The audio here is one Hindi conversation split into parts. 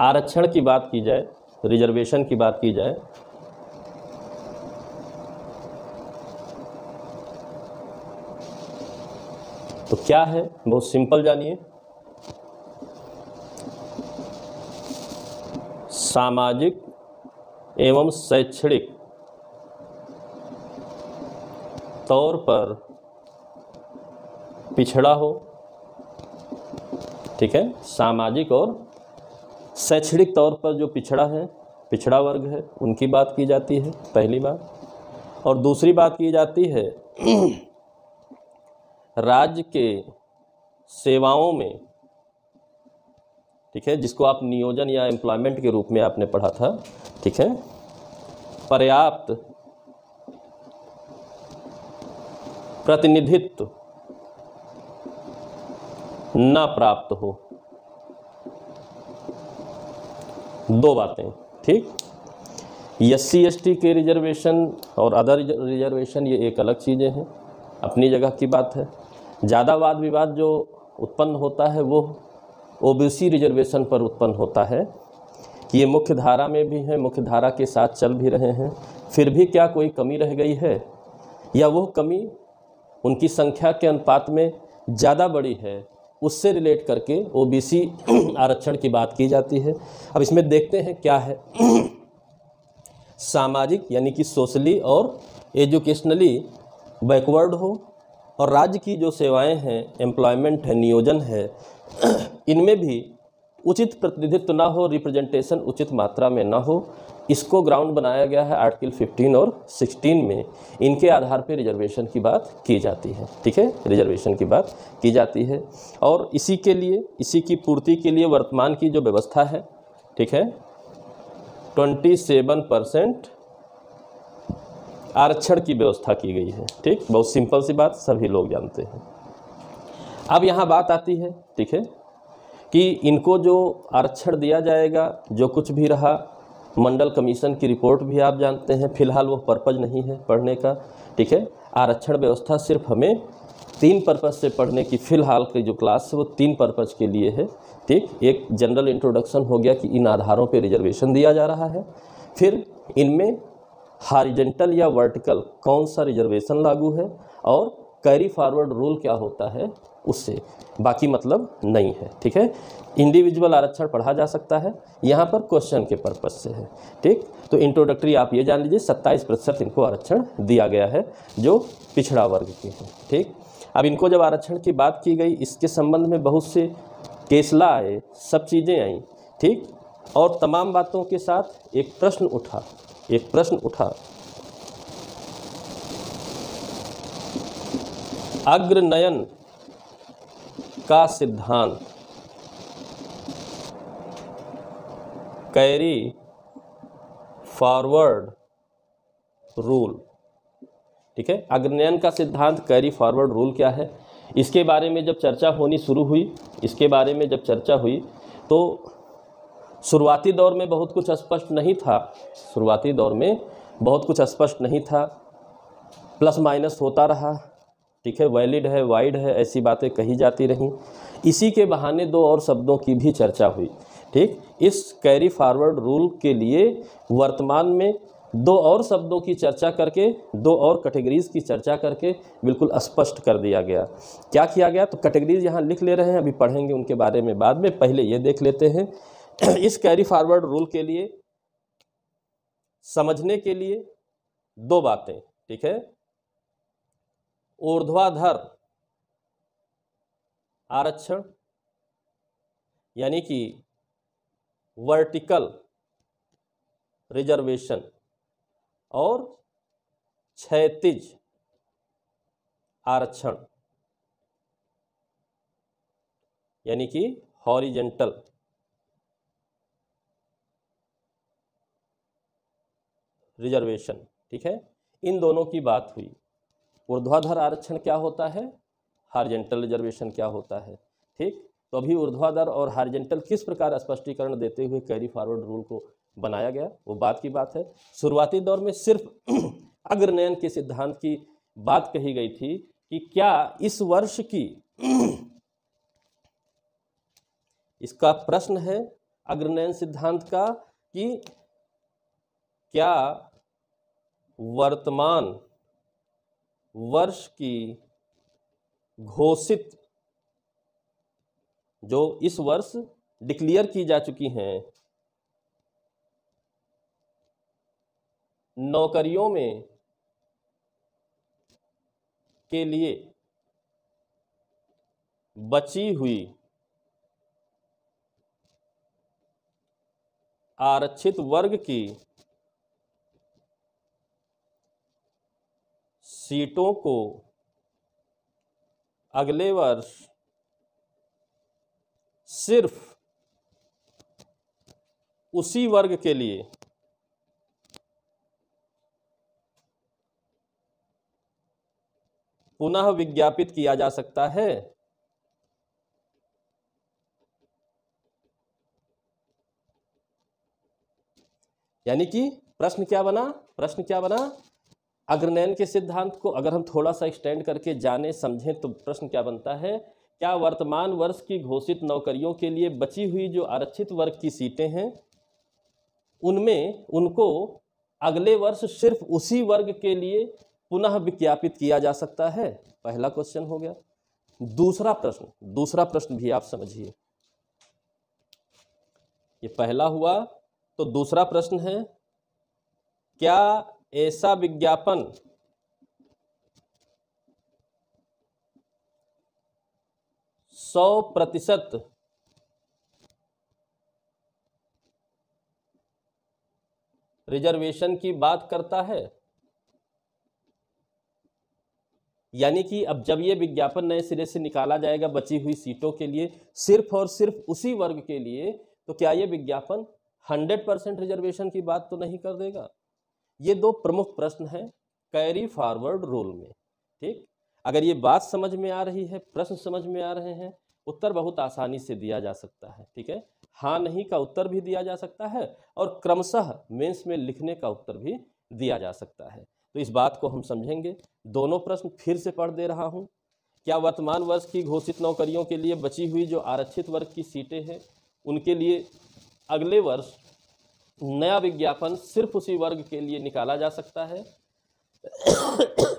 आरक्षण की बात की जाए रिजर्वेशन की बात की जाए तो क्या है बहुत सिंपल जानिए सामाजिक एवं शैक्षणिक तौर पर पिछड़ा हो ठीक है सामाजिक और शैक्षणिक तौर पर जो पिछड़ा है पिछड़ा वर्ग है उनकी बात की जाती है पहली बात और दूसरी बात की जाती है राज्य के सेवाओं में ठीक है जिसको आप नियोजन या एम्प्लॉयमेंट के रूप में आपने पढ़ा था ठीक है पर्याप्त प्रतिनिधित्व न प्राप्त हो दो बातें ठीक एस सी एस टी के रिजर्वेशन और अदर रिजर्वेशन ये एक अलग चीज़ें हैं अपनी जगह की बात है ज़्यादा वाद विवाद जो उत्पन्न होता है वो ओबीसी रिजर्वेशन पर उत्पन्न होता है ये मुख्य धारा में भी हैं मुख्य धारा के साथ चल भी रहे हैं फिर भी क्या कोई कमी रह गई है या वो कमी उनकी संख्या के अनुपात में ज़्यादा बड़ी है उससे रिलेट करके ओबीसी आरक्षण की बात की जाती है अब इसमें देखते हैं क्या है सामाजिक यानी कि सोशली और एजुकेशनली बैकवर्ड हो और राज्य की जो सेवाएं हैं एम्प्लॉयमेंट है नियोजन है इनमें भी उचित प्रतिनिधित्व ना हो रिप्रेजेंटेशन उचित मात्रा में ना हो इसको ग्राउंड बनाया गया है आर्टिकल 15 और 16 में इनके आधार पर रिजर्वेशन की बात की जाती है ठीक है रिजर्वेशन की बात की जाती है और इसी के लिए इसी की पूर्ति के लिए वर्तमान की जो व्यवस्था है ठीक है ट्वेंटी सेवन परसेंट आरक्षण की व्यवस्था की गई है ठीक बहुत सिंपल सी बात सभी लोग जानते हैं अब यहाँ बात आती है ठीक है कि इनको जो आरक्षण दिया जाएगा जो कुछ भी रहा मंडल कमीशन की रिपोर्ट भी आप जानते हैं फिलहाल वो पर्पज़ नहीं है पढ़ने का ठीक है आरक्षण व्यवस्था सिर्फ हमें तीन पर्पज़ से पढ़ने की फ़िलहाल की जो क्लास है वो तीन पर्पज़ के लिए है ठीक एक जनरल इंट्रोडक्शन हो गया कि इन आधारों पे रिजर्वेशन दिया जा रहा है फिर इनमें हारिजेंटल या वर्टिकल कौन सा रिजर्वेशन लागू है और कैरी फॉरवर्ड रूल क्या होता है उससे बाकी मतलब नहीं है ठीक है इंडिविजुअल आरक्षण पढ़ा जा सकता है यहाँ पर क्वेश्चन के पर्पज से है ठीक तो इंट्रोडक्टरी आप ये जान लीजिए सत्ताईस प्रतिशत इनको आरक्षण दिया गया है जो पिछड़ा वर्ग के हैं ठीक अब इनको जब आरक्षण की बात की गई इसके संबंध में बहुत से केसला आए सब चीज़ें आई ठीक और तमाम बातों के साथ एक प्रश्न उठा एक प्रश्न उठा अग्रनयन का सिद्धांत कैरी फॉरवर्ड रूल ठीक है अग्रनयन का सिद्धांत कैरी फॉरवर्ड रूल क्या है इसके बारे में जब चर्चा होनी शुरू हुई इसके बारे में जब चर्चा हुई तो शुरुआती दौर में बहुत कुछ स्पष्ट नहीं था शुरुआती दौर में बहुत कुछ स्पष्ट नहीं था प्लस माइनस होता रहा ठीक है वैलिड है वाइड है ऐसी बातें कही जाती रहीं इसी के बहाने दो और शब्दों की भी चर्चा हुई ठीक इस कैरी फॉरवर्ड रूल के लिए वर्तमान में दो और शब्दों की चर्चा करके दो और कैटेगरीज की चर्चा करके बिल्कुल स्पष्ट कर दिया गया क्या किया गया तो कैटेगरीज यहाँ लिख ले रहे हैं अभी पढ़ेंगे उनके बारे में बाद में पहले ये देख लेते हैं इस कैरी फॉरवर्ड रूल के लिए समझने के लिए दो बातें ठीक है ऊर्ध्वाधर आरक्षण यानी कि वर्टिकल रिजर्वेशन और क्षैतिज आरक्षण यानी कि हॉरिजेंटल रिजर्वेशन ठीक है इन दोनों की बात हुई ऊर्ध्वाधर आरक्षण क्या होता है हार्जेंटल रिजर्वेशन क्या होता है ठीक तो अभी ऊर्ध्वाधर और हार्जेंटल किस प्रकार स्पष्टीकरण देते हुए कैरी फॉरवर्ड रूल को बनाया गया वो बात की बात है शुरुआती दौर में सिर्फ अग्रनयन के सिद्धांत की बात कही गई थी कि क्या इस वर्ष की इसका प्रश्न है अग्रनयन सिद्धांत का कि क्या वर्तमान वर्ष की घोषित जो इस वर्ष डिक्लेयर की जा चुकी हैं नौकरियों में के लिए बची हुई आरक्षित वर्ग की सीटों को अगले वर्ष सिर्फ उसी वर्ग के लिए पुनः विज्ञापित किया जा सकता है यानी कि प्रश्न क्या बना प्रश्न क्या बना अग्रनयन के सिद्धांत को अगर हम थोड़ा सा एक्सटेंड करके जाने समझें तो प्रश्न क्या बनता है क्या वर्तमान वर्ष की घोषित नौकरियों के लिए बची हुई जो आरक्षित वर्ग की सीटें हैं उनमें उनको अगले वर्ष सिर्फ उसी वर्ग के लिए पुनः विज्ञापित किया जा सकता है पहला क्वेश्चन हो गया दूसरा प्रश्न दूसरा प्रश्न भी आप समझिए ये पहला हुआ तो दूसरा प्रश्न है क्या ऐसा विज्ञापन सौ प्रतिशत रिजर्वेशन की बात करता है यानी कि अब जब यह विज्ञापन नए सिरे से निकाला जाएगा बची हुई सीटों के लिए सिर्फ और सिर्फ उसी वर्ग के लिए तो क्या यह विज्ञापन 100 परसेंट रिजर्वेशन की बात तो नहीं कर देगा ये दो प्रमुख प्रश्न हैं कैरी फॉरवर्ड रोल में ठीक अगर ये बात समझ में आ रही है प्रश्न समझ में आ रहे हैं उत्तर बहुत आसानी से दिया जा सकता है ठीक है हाँ नहीं का उत्तर भी दिया जा सकता है और क्रमशः मेंस में लिखने का उत्तर भी दिया जा सकता है तो इस बात को हम समझेंगे दोनों प्रश्न फिर से पढ़ दे रहा हूँ क्या वर्तमान वर्ष की घोषित नौकरियों के लिए बची हुई जो आरक्षित वर्ग की सीटें हैं उनके लिए अगले वर्ष नया विज्ञापन सिर्फ उसी वर्ग के लिए निकाला जा सकता है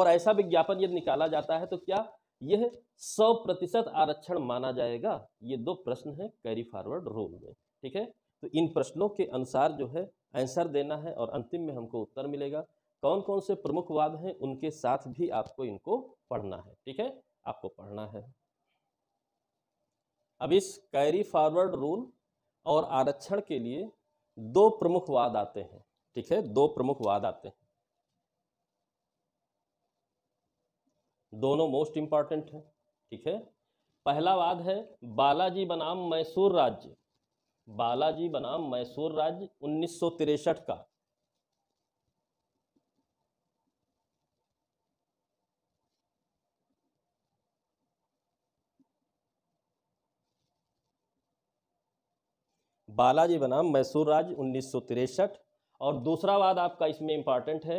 और ऐसा विज्ञापन यदि निकाला जाता है तो क्या यह सौ प्रतिशत आरक्षण माना जाएगा ये दो प्रश्न है कैरी फॉरवर्ड रोल में ठीक है तो इन प्रश्नों के अनुसार जो है आंसर देना है और अंतिम में हमको उत्तर मिलेगा कौन कौन से प्रमुख वाद हैं उनके साथ भी आपको इनको पढ़ना है ठीक है आपको पढ़ना है अब इस कैरी फॉरवर्ड रूल और आरक्षण के लिए दो प्रमुख वाद आते हैं ठीक है दो प्रमुख वाद आते हैं दोनों मोस्ट इंपॉर्टेंट हैं ठीक है पहला वाद है बालाजी बनाम मैसूर राज्य बालाजी बनाम मैसूर राज्य उन्नीस का बालाजी बनाम मैसूर राज उन्नीस और दूसरा वाद आपका इसमें इंपॉर्टेंट है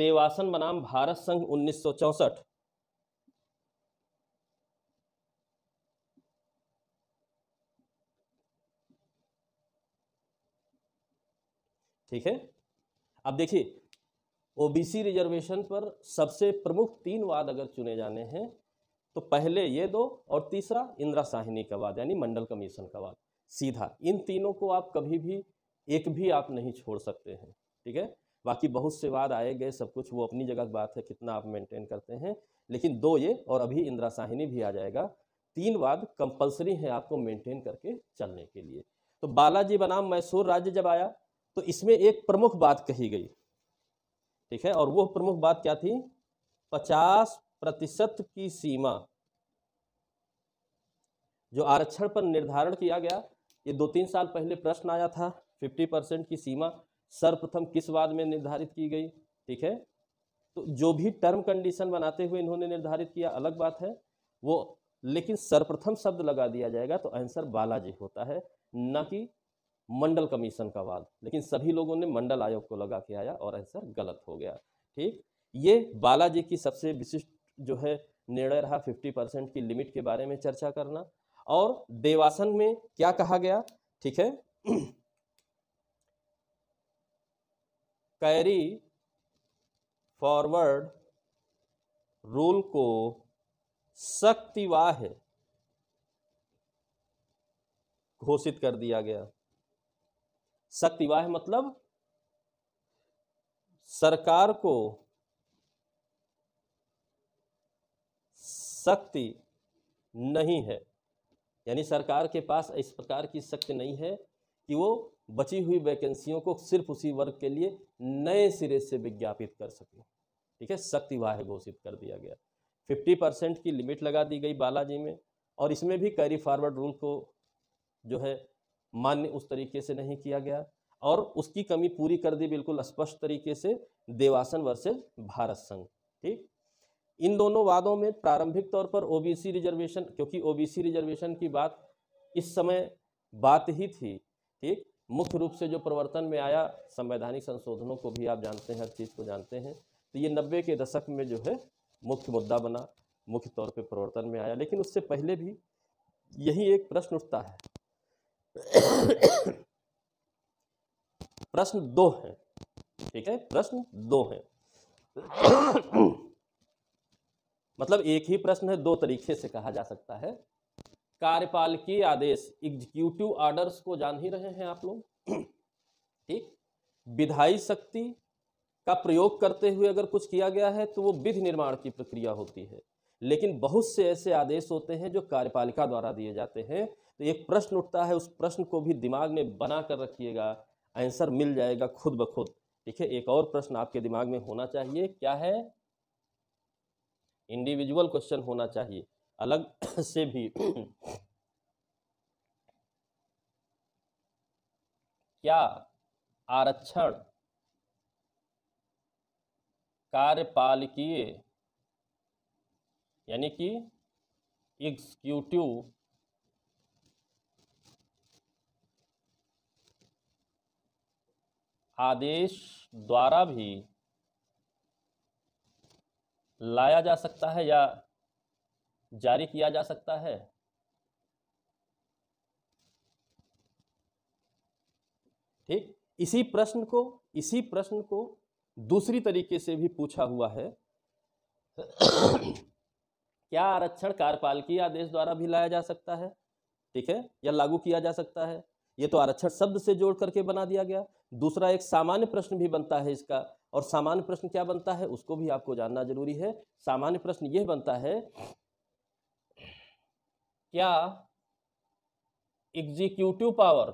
देवासन बनाम भारत संघ उन्नीस ठीक है अब देखिए ओबीसी रिजर्वेशन पर सबसे प्रमुख तीन वाद अगर चुने जाने हैं तो पहले ये दो और तीसरा इंदिरा साहिनी का वाद यानी मंडल कमीशन का वाद सीधा इन तीनों को आप कभी भी एक भी आप नहीं छोड़ सकते हैं ठीक है बाकी बहुत से वाद आए गए सब कुछ वो अपनी जगह की बात है कितना आप मेंटेन करते हैं लेकिन दो ये और अभी इंदिरा साहिनी भी आ जाएगा तीन वाद कंपलसरी है आपको मेंटेन करके चलने के लिए तो बालाजी बनाम मैसूर राज्य जब आया तो इसमें एक प्रमुख बात कही गई ठीक है और वो प्रमुख बात क्या थी पचास प्रतिशत की सीमा जो आरक्षण पर निर्धारण किया गया ये दो तीन साल पहले प्रश्न आया था फिफ्टी परसेंट की सीमा सर्वप्रथम किस वाद में निर्धारित की गई ठीक है तो जो भी टर्म कंडीशन बनाते हुए इन्होंने निर्धारित किया अलग बात है वो लेकिन सर्वप्रथम शब्द लगा दिया जाएगा तो आंसर बालाजी होता है न कि मंडल कमीशन का वाद लेकिन सभी लोगों ने मंडल आयोग को लगा के आया और आंसर गलत हो गया ठीक ये बालाजी की सबसे विशिष्ट जो है निर्णय रहा 50 परसेंट की लिमिट के बारे में चर्चा करना और देवासन में क्या कहा गया ठीक है कैरी फॉरवर्ड रूल को शक्तिवाह घोषित कर दिया गया शक्तिवाह मतलब सरकार को शक्ति नहीं है यानी सरकार के पास इस प्रकार की शक्ति नहीं है कि वो बची हुई वैकेंसियों को सिर्फ उसी वर्ग के लिए नए सिरे से विज्ञापित कर सके ठीक है शक्ति वाह घोषित कर दिया गया फिफ्टी परसेंट की लिमिट लगा दी गई बालाजी में और इसमें भी कैरी फॉरवर्ड रूल को जो है मान्य उस तरीके से नहीं किया गया और उसकी कमी पूरी कर दी बिल्कुल स्पष्ट तरीके से देवासन वर्सेज भारत संघ ठीक इन दोनों वादों में प्रारंभिक तौर पर ओबीसी रिजर्वेशन क्योंकि ओबीसी रिजर्वेशन की बात इस समय बात ही थी ठीक मुख्य रूप से जो प्रवर्तन में आया संवैधानिक संशोधनों को भी आप जानते हैं हर चीज़ को जानते हैं तो ये नब्बे के दशक में जो है मुख्य मुद्दा बना मुख्य तौर पे प्रवर्तन में आया लेकिन उससे पहले भी यही एक प्रश्न उठता है प्रश्न दो है ठीक है प्रश्न दो है मतलब एक ही प्रश्न है दो तरीके से कहा जा सकता है कार्यपालकीय आदेश एग्जीक्यूटिव ऑर्डर्स को जान ही रहे हैं आप लोग ठीक विधायी शक्ति का प्रयोग करते हुए अगर कुछ किया गया है तो वो विधि निर्माण की प्रक्रिया होती है लेकिन बहुत से ऐसे आदेश होते हैं जो कार्यपालिका द्वारा दिए जाते हैं तो एक प्रश्न उठता है उस प्रश्न को भी दिमाग में बना कर रखिएगा आंसर मिल जाएगा खुद ब खुद ठीक है एक और प्रश्न आपके दिमाग में होना चाहिए क्या है इंडिविजुअल क्वेश्चन होना चाहिए अलग से भी क्या आरक्षण कार्यपालकीय यानी कि एग्जीक्यूटिव आदेश द्वारा भी लाया जा सकता है या जारी किया जा सकता है ठीक इसी प्रश्न को इसी प्रश्न को दूसरी तरीके से भी पूछा हुआ है क्या आरक्षण कार्यपालकीय आदेश द्वारा भी लाया जा सकता है ठीक है या लागू किया जा सकता है ये तो आरक्षण शब्द से जोड़ करके बना दिया गया दूसरा एक सामान्य प्रश्न भी बनता है इसका और सामान्य प्रश्न क्या बनता है उसको भी आपको जानना जरूरी है सामान्य प्रश्न यह बनता है क्या एग्जीक्यूटिव पावर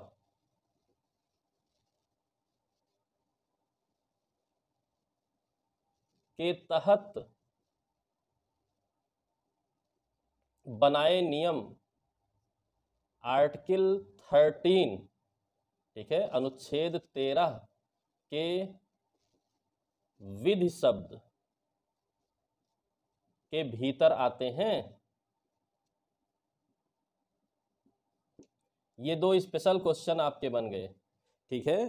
के तहत बनाए नियम आर्टिकल थर्टीन ठीक है अनुच्छेद तेरह के विधि शब्द के भीतर आते हैं ये दो स्पेशल क्वेश्चन आपके बन गए ठीक है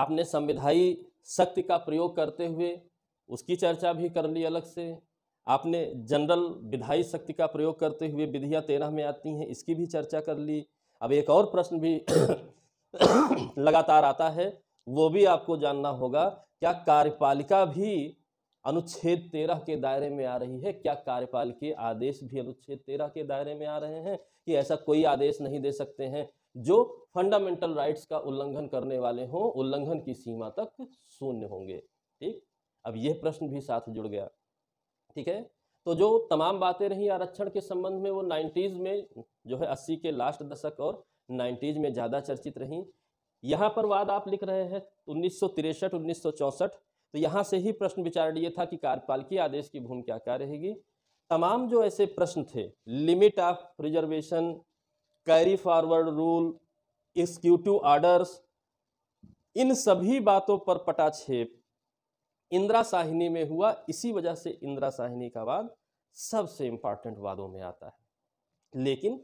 आपने संविधायी शक्ति का प्रयोग करते हुए उसकी चर्चा भी कर ली अलग से आपने जनरल विधायी शक्ति का प्रयोग करते हुए विधियाँ तेरह में आती हैं इसकी भी चर्चा कर ली अब एक और प्रश्न भी लगातार आता है वो भी आपको जानना होगा क्या कार्यपालिका भी अनुच्छेद तेरह के दायरे में आ रही है क्या के आदेश भी अनुच्छेद तेरह के दायरे में आ रहे हैं कि ऐसा कोई आदेश नहीं दे सकते हैं जो फंडामेंटल राइट्स का उल्लंघन करने वाले हों उल्लंघन की सीमा तक शून्य होंगे ठीक अब यह प्रश्न भी साथ जुड़ गया ठीक है तो जो तमाम बातें रही आरक्षण के संबंध में वो नाइन्टीज़ में जो है अस्सी के लास्ट दशक और नाइन्टीज़ में ज़्यादा चर्चित रहीं यहाँ पर वाद आप लिख रहे हैं उन्नीस सौ तिरसठ उन्नीस सौ तो यहाँ से ही प्रश्न विचार ये था कि की आदेश की भूमिका क्या रहेगी तमाम जो ऐसे प्रश्न थे limit of reservation carry forward rule executive orders इन सभी बातों पर पटाक्षेप इंदिरा साहिनी में हुआ इसी वजह से इंदिरा साहिनी का वाद सबसे इम्पॉर्टेंट वादों में आता है लेकिन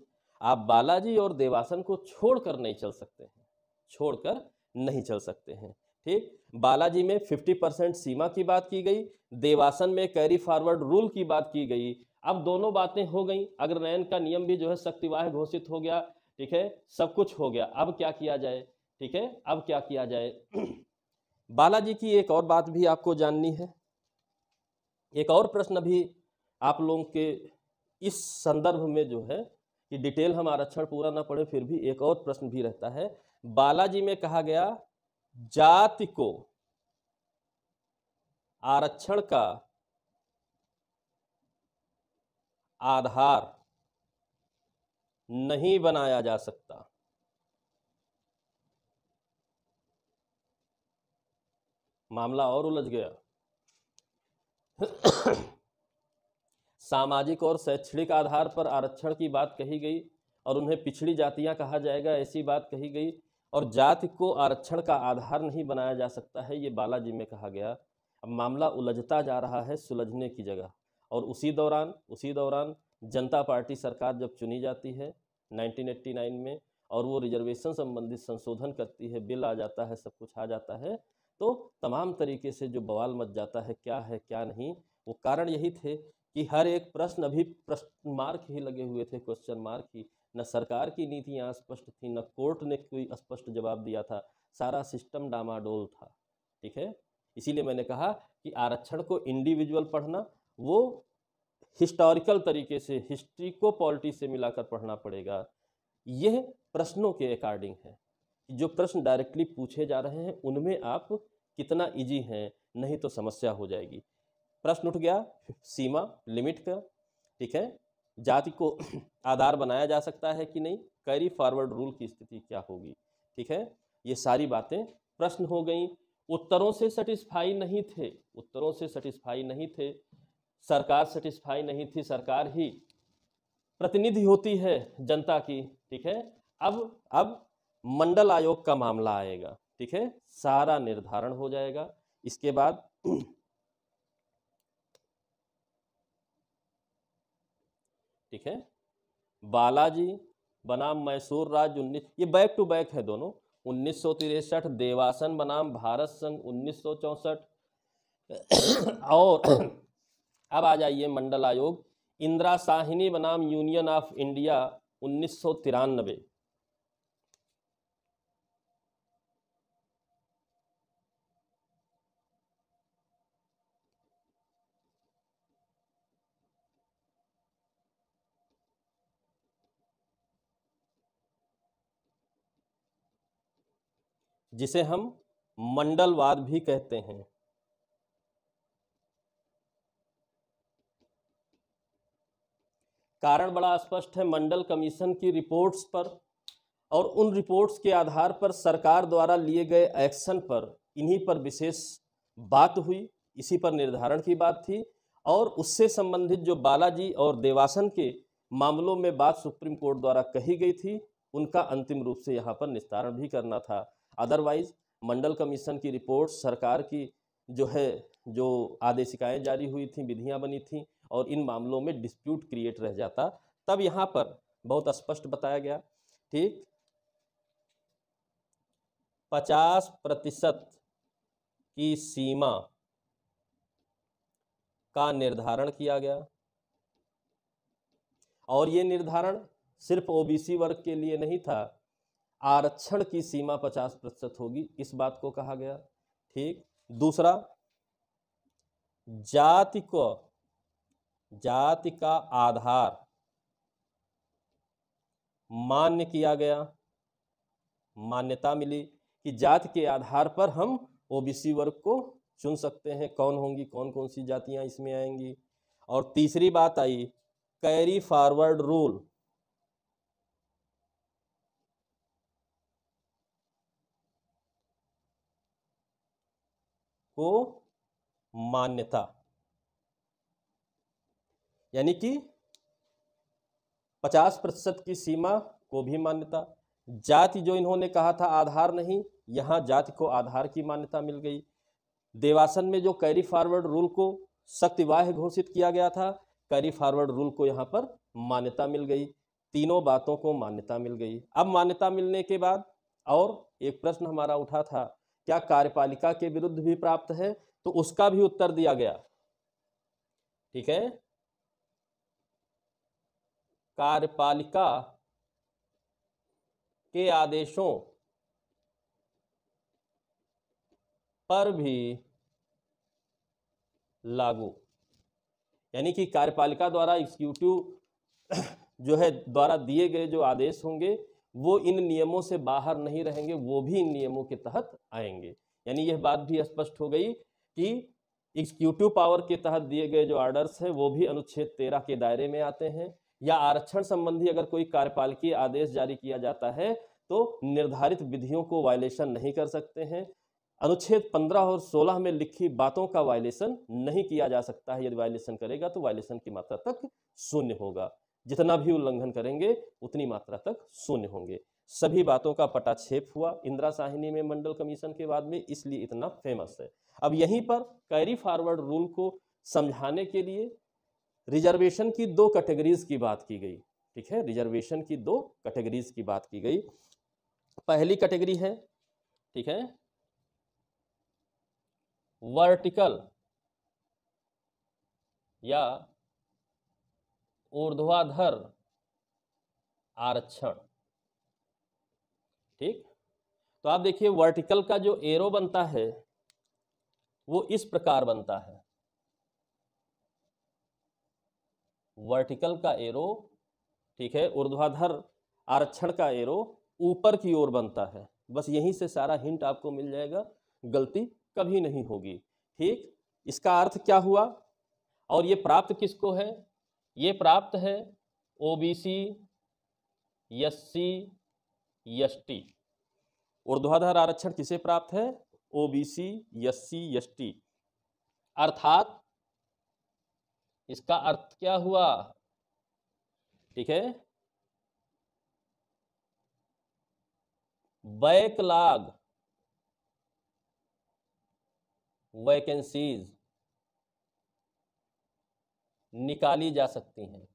आप बालाजी और देवासन को छोड़कर नहीं चल सकते हैं छोड़कर नहीं चल सकते हैं ठीक बालाजी में 50 परसेंट सीमा की बात की गई देवासन में कैरी फॉरवर्ड रूल की बात की गई अब दोनों बातें हो गई अग्रनयन का नियम भी जो है शक्तिवाह घोषित हो गया ठीक है सब कुछ हो गया अब क्या किया जाए ठीक है अब क्या किया जाए बालाजी की एक और बात भी आपको जाननी है एक और प्रश्न भी आप लोगों के इस संदर्भ में जो है कि डिटेल हम आरक्षण पूरा ना पड़े फिर भी एक और प्रश्न भी रहता है बालाजी में कहा गया जाति को आरक्षण का आधार नहीं बनाया जा सकता मामला और उलझ गया सामाजिक और शैक्षणिक आधार पर आरक्षण की बात कही गई और उन्हें पिछड़ी जातियां कहा जाएगा ऐसी बात कही गई और जाति को आरक्षण का आधार नहीं बनाया जा सकता है ये बालाजी में कहा गया अब मामला उलझता जा रहा है सुलझने की जगह और उसी दौरान उसी दौरान जनता पार्टी सरकार जब चुनी जाती है 1989 में और वो रिजर्वेशन संबंधित संशोधन करती है बिल आ जाता है सब कुछ आ जाता है तो तमाम तरीके से जो बवाल मच जाता है क्या है क्या नहीं वो कारण यही थे कि हर एक प्रश्न अभी प्रश्न मार्क ही लगे हुए थे क्वेश्चन मार्क ही न सरकार की नीतियाँ स्पष्ट थी न कोर्ट ने कोई स्पष्ट जवाब दिया था सारा सिस्टम डामाडोल था ठीक है इसीलिए मैंने कहा कि आरक्षण को इंडिविजुअल पढ़ना वो हिस्टोरिकल तरीके से हिस्ट्री को पॉलिटी से मिलाकर पढ़ना पड़ेगा यह प्रश्नों के अकॉर्डिंग है जो प्रश्न डायरेक्टली पूछे जा रहे हैं उनमें आप कितना इजी हैं नहीं तो समस्या हो जाएगी प्रश्न उठ गया सीमा लिमिट का ठीक है जाति को आधार बनाया जा सकता है कि नहीं कैरी फॉरवर्ड रूल की स्थिति क्या होगी ठीक है ये सारी बातें प्रश्न हो गई उत्तरों से सेटिस्फाई नहीं थे उत्तरों से सेटिस्फाई नहीं थे सरकार सेटिस्फाई नहीं थी सरकार ही प्रतिनिधि होती है जनता की ठीक है अब अब मंडल आयोग का मामला आएगा ठीक है सारा निर्धारण हो जाएगा इसके बाद ठीक है बालाजी बनाम मैसूर राज उन्नीस ये बैक टू बैक है दोनों उन्नीस देवासन बनाम भारत संघ उन्नीस और अब आ जाइए मंडल आयोग इंदिरा साहिनी बनाम यूनियन ऑफ इंडिया उन्नीस जिसे हम मंडलवाद भी कहते हैं कारण बड़ा स्पष्ट है मंडल कमीशन की रिपोर्ट्स पर और उन रिपोर्ट्स के आधार पर सरकार द्वारा लिए गए एक्शन पर इन्हीं पर विशेष बात हुई इसी पर निर्धारण की बात थी और उससे संबंधित जो बालाजी और देवासन के मामलों में बात सुप्रीम कोर्ट द्वारा कही गई थी उनका अंतिम रूप से यहाँ पर निस्तारण भी करना था अदरवाइज मंडल कमीशन की रिपोर्ट सरकार की जो है जो आदेशिकाएं जारी हुई थी विधियां बनी थी और इन मामलों में डिस्प्यूट क्रिएट रह जाता तब यहां पर बहुत स्पष्ट बताया गया ठीक पचास प्रतिशत की सीमा का निर्धारण किया गया और ये निर्धारण सिर्फ ओबीसी वर्ग के लिए नहीं था आरक्षण की सीमा पचास प्रतिशत होगी इस बात को कहा गया ठीक दूसरा जाति को जाति का आधार मान्य किया गया मान्यता मिली कि जाति के आधार पर हम ओबीसी वर्ग को चुन सकते हैं कौन होंगी कौन कौन सी जातियां इसमें आएंगी और तीसरी बात आई कैरी फॉरवर्ड रूल को मान्यता यानी कि 50 प्रतिशत की सीमा को भी मान्यता जाति जो इन्होंने कहा था आधार नहीं यहां जाति को आधार की मान्यता मिल गई देवासन में जो कैरी फॉरवर्ड रूल को शक्तिवाह घोषित किया गया था कैरी फॉरवर्ड रूल को यहां पर मान्यता मिल गई तीनों बातों को मान्यता मिल गई अब मान्यता मिलने के बाद और एक प्रश्न हमारा उठा था क्या कार्यपालिका के विरुद्ध भी प्राप्त है तो उसका भी उत्तर दिया गया ठीक है कार्यपालिका के आदेशों पर भी लागू यानी कि कार्यपालिका द्वारा एक्सिक्यूटिव जो है द्वारा दिए गए जो आदेश होंगे वो इन नियमों से बाहर नहीं रहेंगे वो भी इन नियमों के तहत आएंगे यानी यह बात भी स्पष्ट हो गई कि एग्जीक्यूटिव पावर के तहत दिए गए जो ऑर्डर्स हैं वो भी अनुच्छेद तेरह के दायरे में आते हैं या आरक्षण संबंधी अगर कोई कार्यपालकीय आदेश जारी किया जाता है तो निर्धारित विधियों को वायलेशन नहीं कर सकते हैं अनुच्छेद 15 और 16 में लिखी बातों का वायलेशन नहीं किया जा सकता है यदि वायलेशन करेगा तो वायलेशन की मात्रा तक शून्य होगा जितना भी उल्लंघन करेंगे उतनी मात्रा तक शून्य होंगे सभी बातों का पटाक्षेप हुआ इंदिरा साहिनी में मंडल कमीशन के बाद में इसलिए इतना फेमस है अब यहीं पर कैरी फॉरवर्ड रूल को समझाने के लिए रिजर्वेशन की दो कैटेगरीज की बात की गई ठीक है रिजर्वेशन की दो कैटेगरीज की बात की गई पहली कैटेगरी है ठीक है वर्टिकल या ऊर्ध्वाधर आरक्षण ठीक तो आप देखिए वर्टिकल का जो एरो बनता है वो इस प्रकार बनता है वर्टिकल का एरो ठीक है ऊर्ध्वाधर आरक्षण का एरो ऊपर की ओर बनता है बस यहीं से सारा हिंट आपको मिल जाएगा गलती कभी नहीं होगी ठीक इसका अर्थ क्या हुआ और ये प्राप्त किसको है ये प्राप्त है ओबीसी एससी एसटी ऊर्ध्वाधर आरक्षण किसे प्राप्त है ओबीसी एससी एसटी अर्थात इसका अर्थ क्या हुआ ठीक है बैकलॉग वैकेंसीज निकाली जा सकती हैं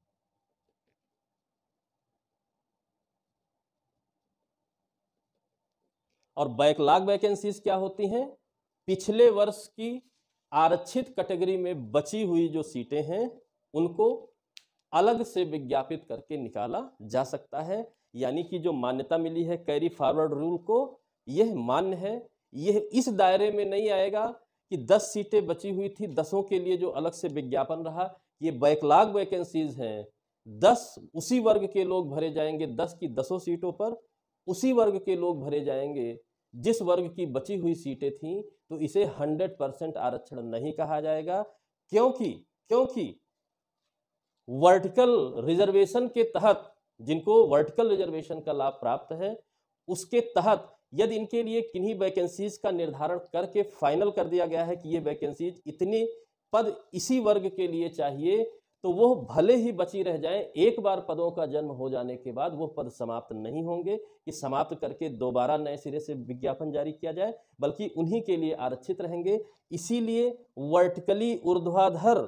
और बैकलॉग वैकेंसीज क्या होती हैं पिछले वर्ष की आरक्षित कैटेगरी में बची हुई जो सीटें हैं उनको अलग से विज्ञापित करके निकाला जा सकता है यानी कि जो मान्यता मिली है कैरी फॉरवर्ड रूल को यह मान्य है यह इस दायरे में नहीं आएगा कि 10 सीटें बची हुई थी दसों के लिए जो अलग से विज्ञापन रहा ये बैकलाग वैकेंसीज हैं दस उसी वर्ग के लोग भरे जाएंगे दस की दसों सीटों पर उसी वर्ग के लोग भरे जाएंगे जिस वर्ग की बची हुई सीटें थीं तो इसे हंड्रेड परसेंट आरक्षण नहीं कहा जाएगा क्योंकि क्योंकि वर्टिकल रिजर्वेशन के तहत जिनको वर्टिकल रिजर्वेशन का लाभ प्राप्त है उसके तहत यदि इनके लिए किन्हीं वैकेंसीज का निर्धारण करके फाइनल कर दिया गया है कि ये वैकेंसीज इतनी पद इसी वर्ग के लिए चाहिए तो वो भले ही बची रह जाए एक बार पदों का जन्म हो जाने के बाद वो पद समाप्त नहीं होंगे कि समाप्त करके दोबारा नए सिरे से विज्ञापन जारी किया जाए बल्कि उन्हीं के लिए आरक्षित रहेंगे इसीलिए वर्टिकली ऊर्ध्वाधर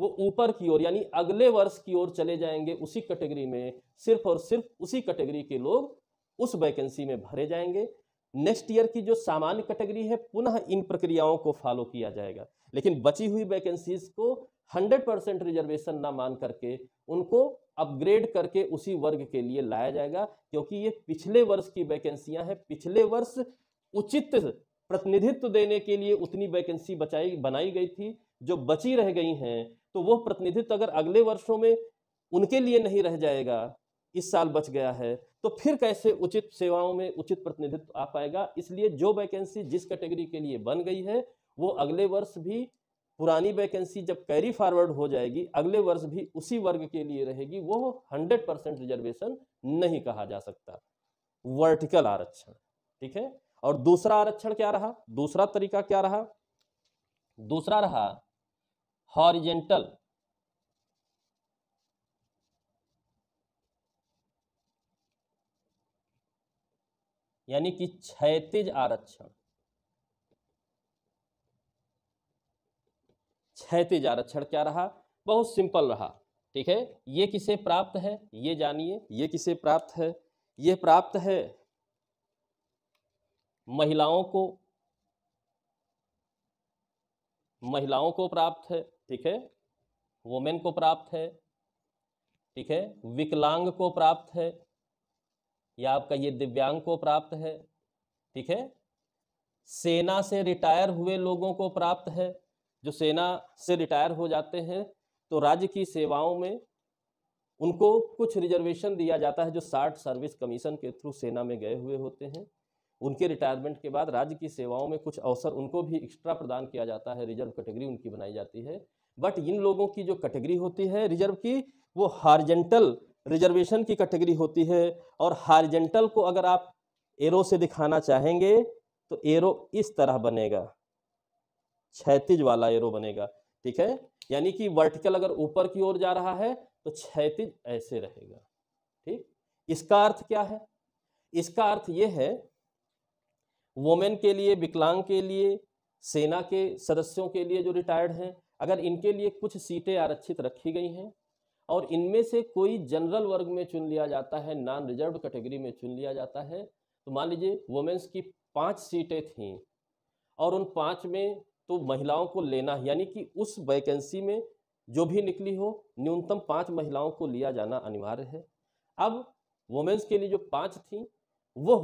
वो ऊपर की ओर यानी अगले वर्ष की ओर चले जाएंगे उसी कैटेगरी में सिर्फ और सिर्फ उसी कैटेगरी के लोग उस वैकेंसी में भरे जाएंगे नेक्स्ट ईयर की जो सामान्य कैटेगरी है पुनः इन प्रक्रियाओं को फॉलो किया जाएगा लेकिन बची हुई वैकेंसीज को 100 परसेंट रिजर्वेशन ना मान करके उनको अपग्रेड करके उसी वर्ग के लिए लाया जाएगा क्योंकि ये पिछले वर्ष की वैकेंसियां हैं पिछले वर्ष उचित प्रतिनिधित्व देने के लिए उतनी वैकेंसी बचाई बनाई गई थी जो बची रह गई हैं तो वह प्रतिनिधित्व अगर अगले वर्षों में उनके लिए नहीं रह जाएगा इस साल बच गया है तो फिर कैसे उचित सेवाओं में उचित प्रतिनिधित्व आ पाएगा इसलिए जो वैकेंसी जिस कैटेगरी के लिए बन गई है वो अगले वर्ष भी पुरानी वैकेंसी जब कैरी फॉरवर्ड हो जाएगी अगले वर्ष भी उसी वर्ग के लिए रहेगी वो 100 परसेंट रिजर्वेशन नहीं कहा जा सकता वर्टिकल आरक्षण ठीक है और दूसरा आरक्षण क्या रहा दूसरा तरीका क्या रहा दूसरा रहा हॉरिजेंटल यानी कि क्षैतिज आरक्षण क्षैतिज आरक्षण क्या रहा बहुत सिंपल रहा ठीक है ये किसे प्राप्त है ये जानिए ये किसे प्राप्त है ये प्राप्त है महिलाओं को महिलाओं को प्राप्त है ठीक है वोमेन को प्राप्त है ठीक है विकलांग को प्राप्त है या आपका ये दिव्यांग को प्राप्त है ठीक है सेना से रिटायर हुए लोगों को प्राप्त है जो सेना से रिटायर हो जाते हैं तो राज्य की सेवाओं में उनको कुछ रिजर्वेशन दिया जाता है जो साठ सर्विस कमीशन के थ्रू सेना में गए हुए होते हैं उनके रिटायरमेंट के बाद राज्य की सेवाओं में कुछ अवसर उनको भी एक्स्ट्रा प्रदान किया जाता है रिजर्व कैटेगरी उनकी बनाई जाती है बट इन लोगों की जो कैटेगरी होती है रिजर्व की वो हार्जेंटल रिजर्वेशन की कैटेगरी होती है और हारजेंटल को अगर आप एरो से दिखाना चाहेंगे तो एरो इस तरह बनेगा क्षैतिज वाला एरो बनेगा ठीक है यानी कि वर्टिकल अगर ऊपर की ओर जा रहा है तो क्षैतिज ऐसे रहेगा ठीक इसका अर्थ क्या है इसका अर्थ यह है वोमेन के लिए विकलांग के लिए सेना के सदस्यों के लिए जो रिटायर्ड हैं अगर इनके लिए कुछ सीटें आरक्षित रखी गई हैं और इनमें से कोई जनरल वर्ग में चुन लिया जाता है नॉन रिजर्व कैटेगरी में चुन लिया जाता है तो मान लीजिए वुमेंस की पाँच सीटें थीं और उन पाँच में तो महिलाओं को लेना यानी कि उस वैकेंसी में जो भी निकली हो न्यूनतम पाँच महिलाओं को लिया जाना अनिवार्य है अब वुमेंस के लिए जो पाँच थी वो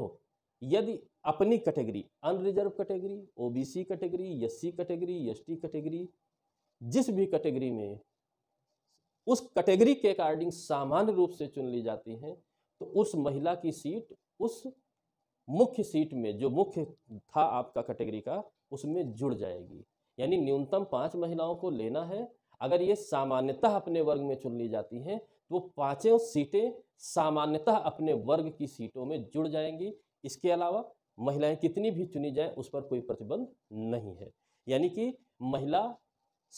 यदि अपनी category unreserved category OBC category S category ST category जिस भी कैटेगरी में उस कैटेगरी के अकॉर्डिंग सामान्य रूप से चुन ली जाती हैं तो उस महिला की सीट उस मुख्य सीट में जो मुख्य था आपका कैटेगरी का उसमें जुड़ जाएगी यानी न्यूनतम पाँच महिलाओं को लेना है अगर ये सामान्यतः अपने वर्ग में चुन ली जाती हैं तो पाँचों सीटें सामान्यतः अपने वर्ग की सीटों में जुड़ जाएंगी इसके अलावा महिलाएं कितनी भी चुनी जाए उस पर कोई प्रतिबंध नहीं है यानी कि महिला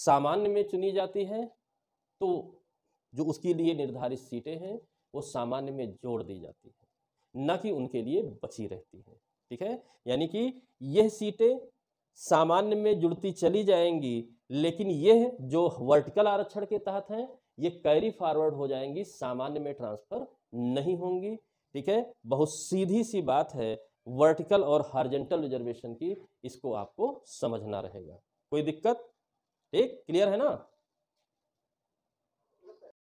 सामान्य में चुनी जाती है तो जो उसके लिए निर्धारित सीटें हैं वो सामान्य में जोड़ दी जाती हैं न कि उनके लिए बची रहती हैं ठीक है यानी कि यह सीटें सामान्य में जुड़ती चली जाएंगी लेकिन यह जो वर्टिकल आरक्षण के तहत हैं ये कैरी फॉरवर्ड हो जाएंगी सामान्य में ट्रांसफर नहीं होंगी ठीक है बहुत सीधी सी बात है वर्टिकल और हार्जेंटल रिजर्वेशन की इसको आपको समझना रहेगा कोई दिक्कत ठीक क्लियर है ना